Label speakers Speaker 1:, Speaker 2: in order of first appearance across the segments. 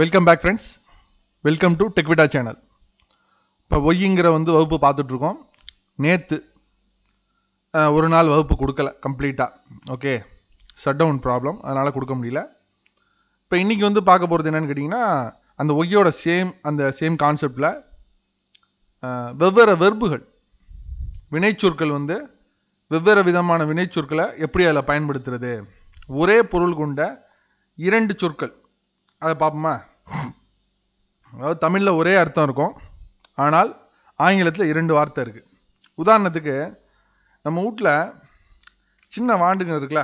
Speaker 1: welcome back friends welcome to டெக்விட்டா channel இப்போ ஒய்ங்கிற வந்து வகுப்பு பார்த்துட்ருக்கோம் நேற்று ஒரு நாள் வகுப்பு கொடுக்கல கம்ப்ளீட்டாக ஓகே ஷட் டவுன் ப்ராப்ளம் அதனால் கொடுக்க முடியல இப்போ இன்றைக்கி வந்து பார்க்க போகிறது என்னென்னு கேட்டிங்கன்னா அந்த ஒய்யோட சேம் அந்த சேம் கான்செப்டில் வெவ்வேறு வெர்புகள் வினைச்சொற்கள் வந்து வெவ்வேறு விதமான வினைச்சொற்களை எப்படி அதில் பயன்படுத்துறது ஒரே பொருள் கொண்ட இரண்டு சொற்கள் அதை பார்ப்போமா அதாவது தமிழில் ஒரே அர்த்தம் இருக்கும் ஆனால் ஆங்கிலத்தில் இரண்டு வார்த்தை இருக்குது உதாரணத்துக்கு நம்ம வீட்டில் சின்ன வாண்டுங்க இருக்குல்ல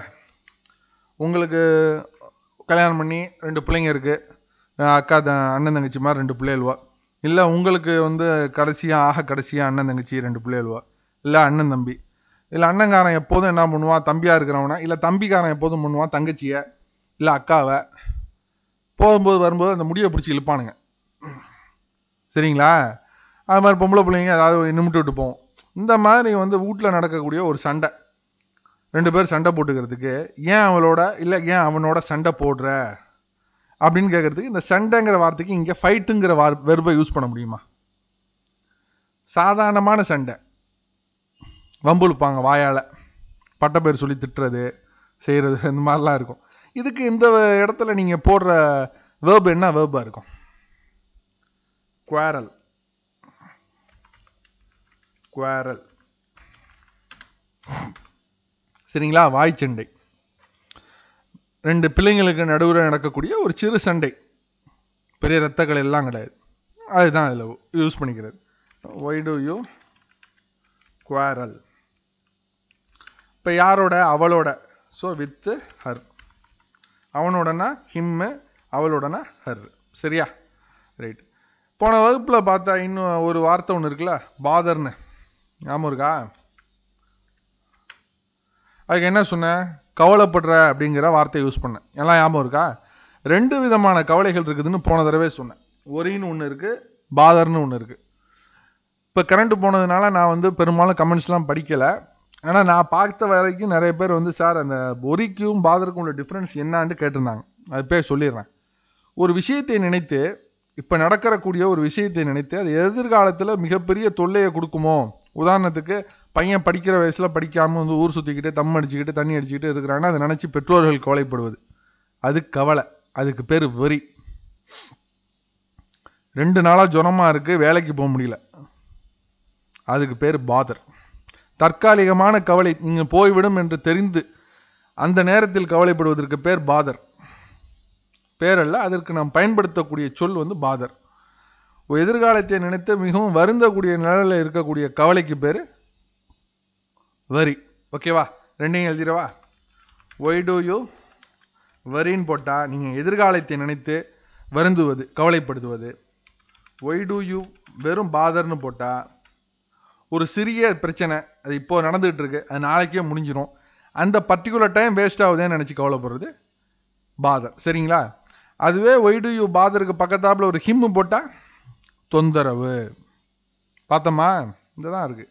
Speaker 1: உங்களுக்கு கல்யாணம் பண்ணி ரெண்டு பிள்ளைங்க இருக்குது அக்கா த அண்ணன் தங்கச்சி மாதிரி ரெண்டு பிள்ளைகளுவா இல்லை உங்களுக்கு வந்து கடைசியாக ஆக கடைசியாக அண்ணன் தங்கச்சி ரெண்டு பிள்ளைகளுவா இல்லை அண்ணன் தம்பி இல்லை அண்ணங்காரன் எப்போதும் என்ன பண்ணுவான் தம்பியாக இருக்கிறவனா இல்லை தம்பிக்காரன் எப்போதும் பண்ணுவான் தங்கச்சியை இல்லை அக்காவை போகும்போது வரும்போது அந்த முடியை பிடிச்சி இழுப்பானுங்க சரிங்களா அது மாதிரி பொம்பளை பிள்ளைங்க ஏதாவது நிமிட்டு விட்டு போவோம் இந்த மாதிரி வந்து வீட்டில் நடக்கக்கூடிய ஒரு சண்டை ரெண்டு பேர் சண்டை போட்டுக்கிறதுக்கு ஏன் அவளோட இல்லை ஏன் அவனோட சண்டை போடுற அப்படின்னு கேட்குறதுக்கு இந்த சண்டைங்கிற வார்த்தைக்கு இங்கே ஃபைட்டுங்கிற வார் வெறுப்பை யூஸ் பண்ண முடியுமா சாதாரணமான சண்டை வம்புழுப்பாங்க வாயால் பட்டப்பேர் சொல்லி திட்டுறது செய்கிறது இந்த மாதிரிலாம் இருக்கும் இதுக்கு இந்த இடத்துல நீங்கள் போடுற வேர்பு என்ன வேர்பாக இருக்கும் குவாரல் குவாரல் சரிங்களா வாய் சண்டை ரெண்டு பிள்ளைங்களுக்கு நடுவில் நடக்கக்கூடிய ஒரு சிறு சண்டை பெரிய ரத்தங்கள் எல்லாம் கிடையாது அதுதான் அதில் யூஸ் பண்ணிக்கிறது ஒய் டு யூ குவாரல் இப்போ யாரோட அவளோட ஸோ வித்து ஹர் அவனோடனா ஹிம்மு அவளோடனா ஹர் சரியா ரைட் போன வகுப்பில் பார்த்தா இன்னும் ஒரு வார்த்தை ஒன்று இருக்குல்ல பாதர்னு ஞாபகம் இருக்கா அதுக்கு என்ன சொன்னேன் கவலைப்படுற அப்படிங்கிற வார்த்தையை யூஸ் பண்ணேன் எல்லாம் ஞாபகம் இருக்கா ரெண்டு விதமான கவலைகள் இருக்குதுன்னு போன தடவை சொன்னேன் ஒரின்னு ஒன்று இருக்குது பாதர்னு ஒன்று இருக்குது இப்போ கரண்ட் போனதுனால நான் வந்து பெரும்பாலும் கமெண்ட்ஸ்லாம் படிக்கலை ஆனா நான் பார்த்த வரைக்கும் நிறைய பேர் வந்து சார் அந்த பொறிக்கும் பாதருக்கும் உள்ள டிஃப்ரென்ஸ் என்னான்னு கேட்டிருந்தாங்க அது பேர் சொல்லிடுறேன் ஒரு விஷயத்தை நினைத்து இப்போ நடக்கிறக்கூடிய ஒரு விஷயத்தை நினைத்து அது எதிர்காலத்தில் மிகப்பெரிய தொல்லையை கொடுக்குமோ உதாரணத்துக்கு பையன் படிக்கிற வயசில் படிக்காமல் வந்து ஊர் சுற்றிக்கிட்டு தம் அடிச்சுக்கிட்டு தண்ணி அடிச்சுக்கிட்டு இருக்கிறாங்கன்னா அதை நினச்சி பெற்றோர்கள் கவலைப்படுவது அது கவலை அதுக்கு பேர் வெறி ரெண்டு நாளாக ஜுரமாக இருக்குது வேலைக்கு போக முடியல அதுக்கு பேர் பாதர் தற்காலிகமான கவலை நீங்கள் போய்விடும் என்று தெரிந்து அந்த நேரத்தில் கவலைப்படுவதற்கு பேர் பாதர் பேரல்ல அதற்கு நாம் பயன்படுத்தக்கூடிய சொல் வந்து பாதர் எதிர்காலத்தை நினைத்து மிகவும் வருந்தக்கூடிய நிலையில் இருக்கக்கூடிய கவலைக்கு பேர் வரி ஓகேவா ரெண்டையும் எழுதிடவா ஒய் டூ யூ வரின்னு போட்டால் நீங்கள் எதிர்காலத்தை நினைத்து வருந்துவது கவலைப்படுத்துவது ஒய் டூ யூ வெறும் பாதர்னு போட்டால் ஒரு சிறிய பிரச்சனை அது இப்போ நடந்துகிட்டு இருக்கு அது நாளைக்கே முடிஞ்சிடும் அந்த பர்டிகுலர் டைம் வேஸ்ட் ஆகுதேன்னு நினச்சி கவலைப்படுறது பாதர் சரிங்களா அதுவே ஒய்டு யூ பாதருக்கு பக்கத்தாப்புல ஒரு ஹிம்மு போட்டால் தொந்தரவு பார்த்தோமா இதுதான் இருக்கு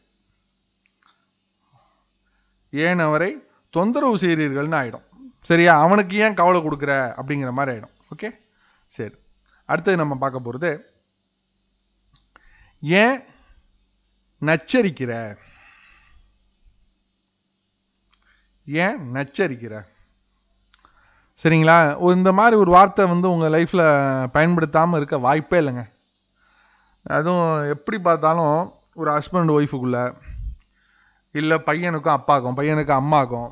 Speaker 1: ஏன் அவரை தொந்தரவு செய்கிறீர்கள்னு ஆகிடும் சரியா அவனுக்கு ஏன் கவலை கொடுக்குற அப்படிங்கிற மாதிரி ஆகிடும் ஓகே சரி அடுத்தது நம்ம பார்க்க போகிறது ஏன் நச்சரிக்கிற ஏன் நச்சரிக்கிற சரிங்களா இந்த மாதிரி ஒரு வார்த்தை வந்து உங்கள் லைஃப்பில் பயன்படுத்தாமல் இருக்க வாய்ப்பே இல்லைங்க அதுவும் எப்படி பார்த்தாலும் ஒரு ஹஸ்பண்ட் ஒய்ஃபுக்குள்ளே இல்லை பையனுக்கும் அப்பாக்கும் பையனுக்கும் அம்மாக்கும்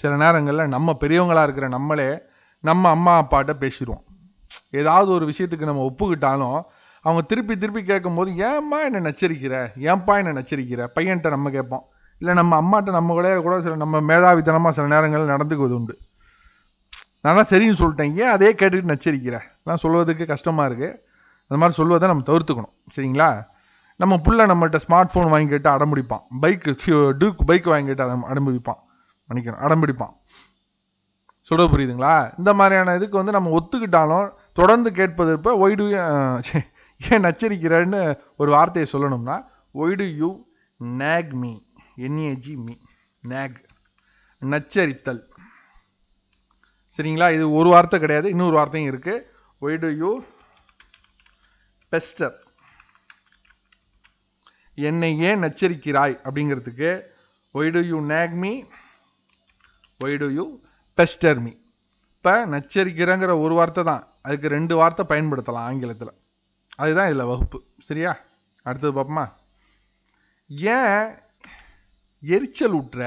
Speaker 1: சில நேரங்களில் நம்ம பெரியவங்களாக இருக்கிற நம்மளே நம்ம அம்மா அப்பாட்ட பேசிடுவோம் ஏதாவது ஒரு விஷயத்துக்கு நம்ம ஒப்புக்கிட்டாலும் அவங்க திருப்பி திருப்பி கேட்கும்போது ஏம்மா என்னை நச்சரிக்கிற ஏன்பா என்னை நச்சரிக்கிற பையன்கிட்ட நம்ம கேட்போம் இல்லை நம்ம அம்மாட்ட நம்ம கூட கூட சில நம்ம மேதாவித்தனமாக சில நேரங்களில் நடந்துக்குவது உண்டு நானும் சரின்னு சொல்லிட்டேன் ஏன் அதே கேட்டுக்கிட்டு நச்சரிக்கிறேன் இதெல்லாம் சொல்வதுக்கு கஷ்டமாக இருக்குது அந்த மாதிரி சொல்வதை நம்ம தவிர்த்துக்கணும் சரிங்களா நம்ம புள்ள நம்மகிட்ட ஸ்மார்ட் ஃபோன் வாங்கிக்கிட்டு அடம்பிடிப்பான் பைக்கு டூக் பைக் வாங்கிக்கிட்டு அதை அடம்பிடிப்பான் மன்னிக்கணும் அடம்பிடிப்பான் சொல்ல புரியுதுங்களா இந்த மாதிரியான இதுக்கு வந்து நம்ம ஒத்துக்கிட்டாலும் தொடர்ந்து கேட்பது இப்போ சே ஏன் நச்சரிக்கிறான்னு ஒரு வார்த்தையை சொல்லணும்னா why do you nag me N A G me nag நச்சரித்தல் சரிங்களா இது ஒரு வார்த்தை கிடையாது இன்னொரு வார்த்தையும் இருக்குது ஒய் டு யூ பெஸ்டர் என்னை ஏன் நச்சரிக்கிறாய் அப்படிங்கிறதுக்கு why do you nag me why do you pester me இப்போ நச்சரிக்கிறேங்கிற ஒரு வார்த்தை தான் அதுக்கு ரெண்டு வார்த்தை பயன்படுத்தலாம் ஆங்கிலத்தில் அதுதான் இதில் வகுப்பு சரியா அடுத்தது பார்ப்போமா ஏன் எரிச்சல் ஊட்டுற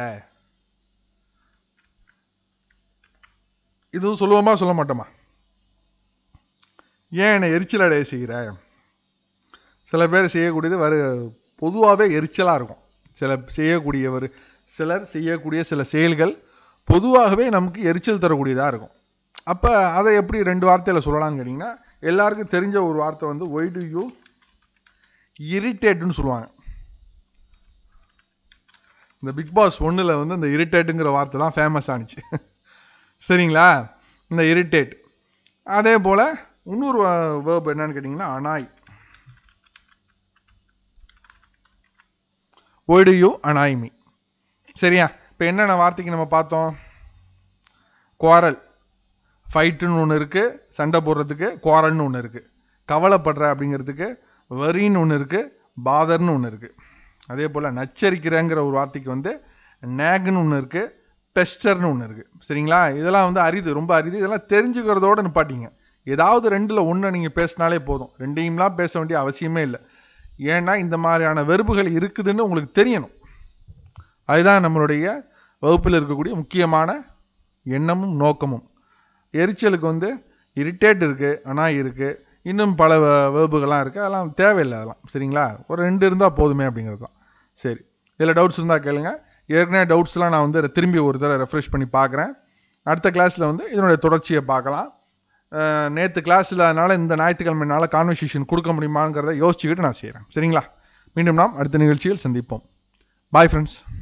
Speaker 1: இது சொல்லுவோமா சொல்ல மாட்டோமா ஏன் என்னை எரிச்சல் அடைய செய்கிற சில பேர் செய்யக்கூடியது வரு பொதுவாகவே எரிச்சலாக இருக்கும் சில செய்யக்கூடியவர் சிலர் செய்யக்கூடிய சில செயல்கள் பொதுவாகவே நமக்கு எரிச்சல் தரக்கூடியதாக இருக்கும் அப்போ அதை எப்படி ரெண்டு வார்த்தையில் சொல்லலாம்னு கேட்டிங்கன்னா எல்லாருக்கும் தெரிஞ்ச ஒரு வார்த்தை வந்து ஒய் டு யூ இரிட்டேட்டுன்னு சொல்லுவாங்க இந்த பிக் பாஸ் ஒன்றில் வந்து இந்த இரிட்டேட்டுங்கிற வார்த்தை தான் ஃபேமஸ் ஆனிச்சு சரிங்களா இந்த இரிட்டேட் அதே போல் இன்னொரு வேர்ப் என்னன்னு கேட்டிங்கன்னா அனாய் ஒய்டு யூ அனாய்மி சரியா இப்போ என்னென்ன வார்த்தைக்கு நம்ம பார்த்தோம் குவாரல் ஃபைட்டுன்னு ஒன்று இருக்குது சண்டை போடுறதுக்கு குவாரல்னு ஒன்று இருக்குது கவலைப்படுற அப்படிங்கிறதுக்கு வரின்னு ஒன்று இருக்குது பாதர்னு ஒன்று இருக்குது அதே போல் நச்சரிக்கிறேங்கிற ஒரு வார்த்தைக்கு வந்து நேக்னு ஒன்று இருக்குது பெஸ்டர்னு ஒன்று இருக்குது சரிங்களா இதெல்லாம் வந்து அரிது ரொம்ப அரிது இதெல்லாம் தெரிஞ்சுக்கிறதோடு நிப்பாட்டிங்க ஏதாவது ரெண்டில் ஒன்று நீங்கள் பேசினாலே போதும் ரெண்டையும்லாம் பேச வேண்டிய அவசியமே இல்லை ஏன்னா இந்த மாதிரியான வெறுப்புகள் இருக்குதுன்னு உங்களுக்கு தெரியணும் அதுதான் நம்மளுடைய வகுப்பில் இருக்கக்கூடிய முக்கியமான எண்ணமும் நோக்கமும் எரிச்சலுக்கு வந்து இரிட்டேட் இருக்குது ஆனால் இருக்குது இன்னும் பல வேர்புகள்லாம் இருக்குது அதெல்லாம் தேவையில்லை அதெல்லாம் சரிங்களா ஒரு ரெண்டு இருந்தால் போதுமே அப்படிங்கிறது தான் சரி இதில் டவுட்ஸ் இருந்தால் கேளுங்க ஏற்கனவே டவுட்ஸ்லாம் நான் வந்து திரும்பி ஒரு தடவை ரெஃப்ரெஷ் பண்ணி பார்க்குறேன் அடுத்த கிளாஸில் வந்து இதனுடைய தொடர்ச்சியை பார்க்கலாம் நேற்று கிளாஸில் அதனால் இந்த ஞாயிற்றுக்கிழமைனால கான்வர்சேஷன் கொடுக்க முடியுமாங்கிறத யோசிச்சுக்கிட்டு நான் செய்கிறேன் சரிங்களா மீண்டும் நாம் அடுத்த நிகழ்ச்சியில் சந்திப்போம் பாய் ஃப்ரெண்ட்ஸ்